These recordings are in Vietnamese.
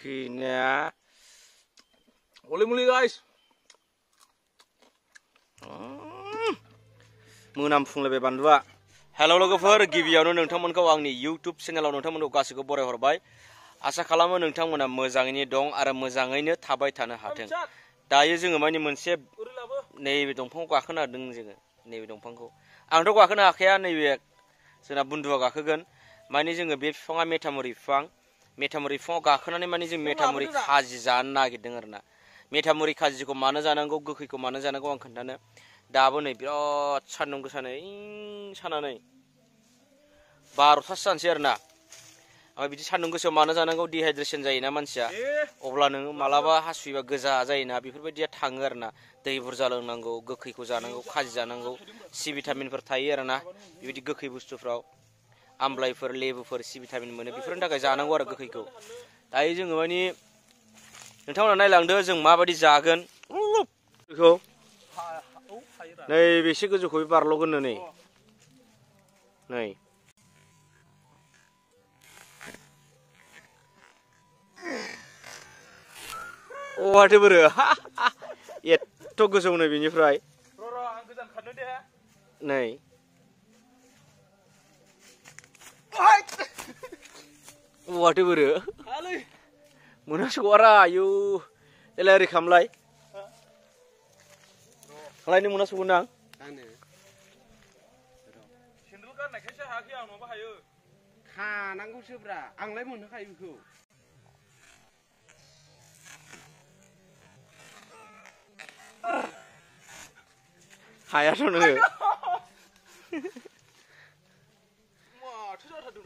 akhirnya boleh muli guys मोनामफुं लेबाय बानलुआ हेल' लोगोफोर गिबियावनो नोंथांमोनखौ आंनि इउटुब चेनेलाव नोंथांमोनखौ गासैखौ बरायहरबाय आसा खालामो नोंथांमोना मोजाङैनो दं आरो मोजाङैनो थाबाय थानो हाथों दायो जोङो माने मोनसे नैबे दंफांखौ गाखोना होदों जोङो नैबे दंफांखौ आंथ' गाखोनो हाखाया नैबे जोंना बुन्दुआ गाखोगोन माने जोङो बे बिफाङा मेथामुरि बिफां मेथामुरि बिफाङाव गाखोनानै माने जों मेथामुरि खाजि जानो नागिरदों आरो ना मेथामुरि खाजिखौ मानो जानांगौ गोखैखौ मानो जानांगौ आं खोन्थानो दाबो नै बिराद सान्दुं गोसानै नै सानानै बार'थासो जानोसै आरो ना ओमफ्राय बिदि सान्दुं गोसायाव मानो जानांगौ डिहाइड्रेसन ना मानसिया अब्ला नोङो मालाबा हासुयोबा गोजा जायो जायोना बेफोरबायदिया थाङो आरो ना दै बुरजा लोंनांगौ गोखैखौ जानांगौ खाजि जानांगौ सि भिटामिनफोर थायो आरो ना बेबायदि गोखै बुस्तुफ्राव आमलाइफोर लेबुफोर सि भिटामिन मोनो बेफोरनि थाखाय जानांगौ आरो गोखैखौ दायो जोङो मानि नोंथांमोना नायलांदो जों माबायदि जागोन बेखौ नै बेसे गोजौखौ बारल'गोन नै नै अ माथो बोरो एथ' गोजौ नै बेनिफ्राय नै Waduh bro. Halo. Muna suara ayu. Elari kamlai. Kalau ini muna sugunang. Ane. Sindul kan nak kesah haki anu ang nombah ayu. Ha, sebra. muna kayu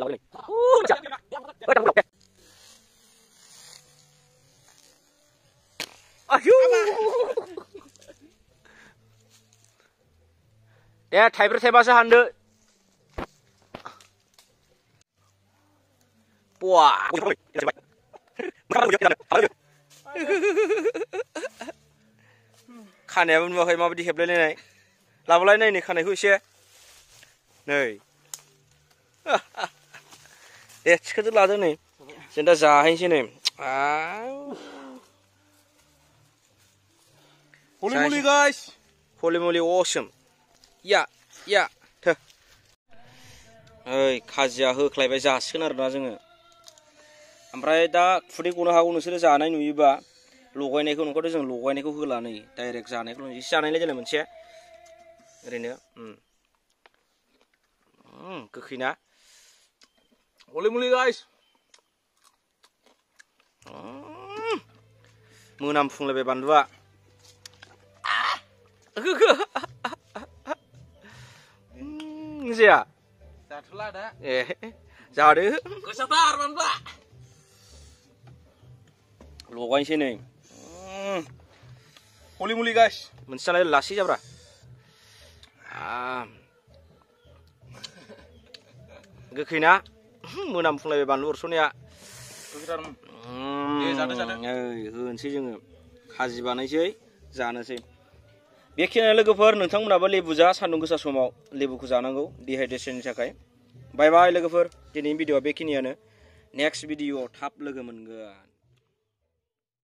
lòi này ở trong lọc kìa 야, 타이브로 해봐서 한드. 와. खानायाबो नुवाखै माबायदि हेबलायलायनाय लाबोलायनायनि खानायखौ एसे नै ê chứ tức là thế này chúng ta già hay thế này à holy moly guys holy moly awesome yeah yeah thơ ơi khazia hơ khai bây giờ xin ở đó dừng ओमफ्राय दा खुदैखौनो हागौ नोंसोरो जानाय नुयोबा लगायनायखौ नंखाथ' जों लगायनायखौ होलानै डाइरेक्ट जानायखौ एसे जानायलाय जोंना cực ओरैनो गोखैना Uli muli guys. Hmm. Menampung lebih pandua. Ah. hmm, siapa? Satulah dah. Eh, jadi. Kau sabar pandua. Luaran sini. Hmm. Uli muli guys. Mencari lasi jabra. Ah. Gak kena. मोनामफुंलायबाय बानलु अरस'नाया होनोसै जोङो खाजि बानायसै जानोसै बेखिनि लोगोफोर नोंथांमोनाबो लेबु जा सान्दुं गोसा समाव लेबुखौ जानांगौ डिहाइड्रेसननि थाखाय बाय बाय लोगोफोर दिनैनि भिडिअ'आ बेखिनियानो नेक्स्ट भिडिअ'आव थाब लोगो मोनगोन